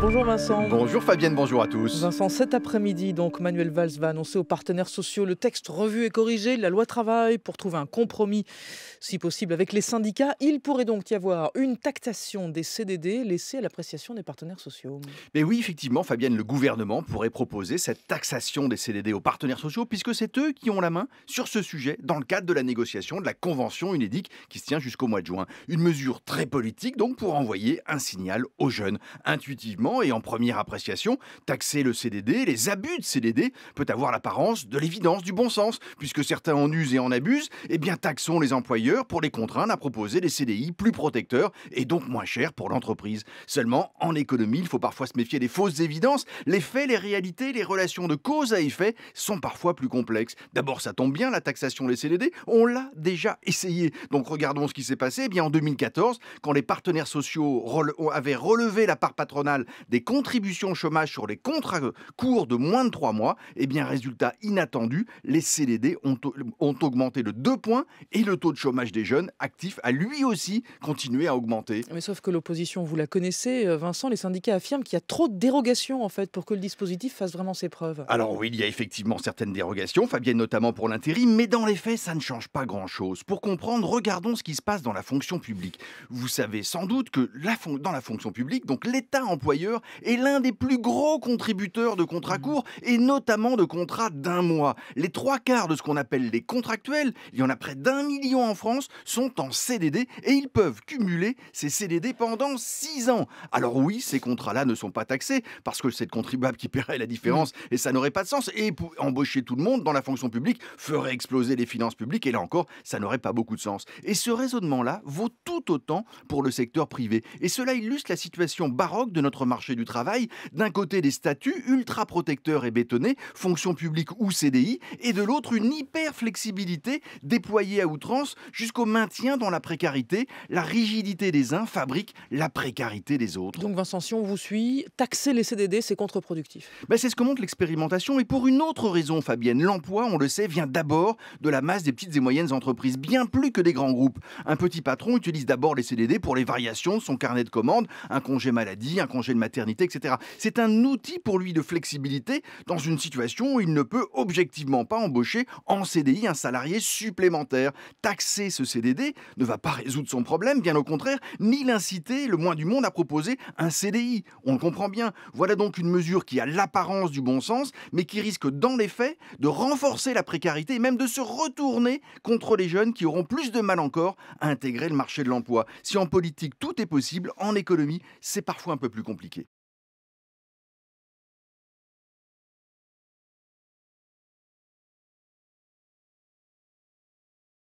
Bonjour Vincent. Bonjour Fabienne, bonjour à tous. Vincent, cet après-midi, donc, Manuel Valls va annoncer aux partenaires sociaux le texte revu et corrigé de la loi travail pour trouver un compromis, si possible, avec les syndicats. Il pourrait donc y avoir une taxation des CDD laissée à l'appréciation des partenaires sociaux. Mais oui, effectivement, Fabienne, le gouvernement pourrait proposer cette taxation des CDD aux partenaires sociaux, puisque c'est eux qui ont la main sur ce sujet dans le cadre de la négociation de la convention unédique qui se tient jusqu'au mois de juin. Une mesure très politique, donc, pour envoyer un signal aux jeunes. Intuitivement, et en première appréciation, taxer le CDD, les abus de CDD, peut avoir l'apparence de l'évidence du bon sens. Puisque certains en usent et en abusent, eh bien taxons les employeurs pour les contraindre à proposer des CDI plus protecteurs et donc moins chers pour l'entreprise. Seulement, en économie, il faut parfois se méfier des fausses évidences. Les faits, les réalités, les relations de cause à effet sont parfois plus complexes. D'abord, ça tombe bien, la taxation des CDD, on l'a déjà essayé. Donc regardons ce qui s'est passé. Eh bien, en 2014, quand les partenaires sociaux avaient relevé la part patronale des contributions chômage sur les contrats courts de moins de trois mois, eh bien résultat inattendu, les CDD ont, ont augmenté de 2 points et le taux de chômage des jeunes actifs a lui aussi continué à augmenter. Mais sauf que l'opposition, vous la connaissez, euh, Vincent, les syndicats affirment qu'il y a trop de dérogations en fait pour que le dispositif fasse vraiment ses preuves. Alors oui, il y a effectivement certaines dérogations, Fabienne notamment pour l'intérim, mais dans les faits, ça ne change pas grand-chose. Pour comprendre, regardons ce qui se passe dans la fonction publique. Vous savez sans doute que dans la fonction publique, donc l'État emploie est l'un des plus gros contributeurs de contrats courts et notamment de contrats d'un mois. Les trois quarts de ce qu'on appelle les contractuels, il y en a près d'un million en France, sont en CDD et ils peuvent cumuler ces CDD pendant six ans. Alors oui, ces contrats-là ne sont pas taxés parce que c'est le contribuable qui paierait la différence mm. et ça n'aurait pas de sens. Et embaucher tout le monde dans la fonction publique ferait exploser les finances publiques et là encore, ça n'aurait pas beaucoup de sens. Et ce raisonnement-là vaut tout autant pour le secteur privé. Et cela illustre la situation baroque de notre marché du travail, d'un côté des statuts ultra protecteurs et bétonnés, fonction publique ou CDI, et de l'autre une hyper flexibilité déployée à outrance jusqu'au maintien dans la précarité. La rigidité des uns fabrique la précarité des autres. Donc Vincent, si on vous suit, taxer les CDD, c'est contre-productif. Ben, c'est ce que montre l'expérimentation, et pour une autre raison, Fabienne, l'emploi, on le sait, vient d'abord de la masse des petites et moyennes entreprises, bien plus que des grands groupes. Un petit patron utilise d'abord les CDD pour les variations de son carnet de commandes, un congé maladie, un congé de maternité, etc. C'est un outil pour lui de flexibilité dans une situation où il ne peut objectivement pas embaucher en CDI un salarié supplémentaire. Taxer ce CDD ne va pas résoudre son problème, bien au contraire, ni l'inciter le moins du monde à proposer un CDI. On le comprend bien. Voilà donc une mesure qui a l'apparence du bon sens, mais qui risque dans les faits de renforcer la précarité et même de se retourner contre les jeunes qui auront plus de mal encore à intégrer le marché de l'emploi. Si en politique tout est possible, en économie, c'est parfois un peu plus compliqué compliqué.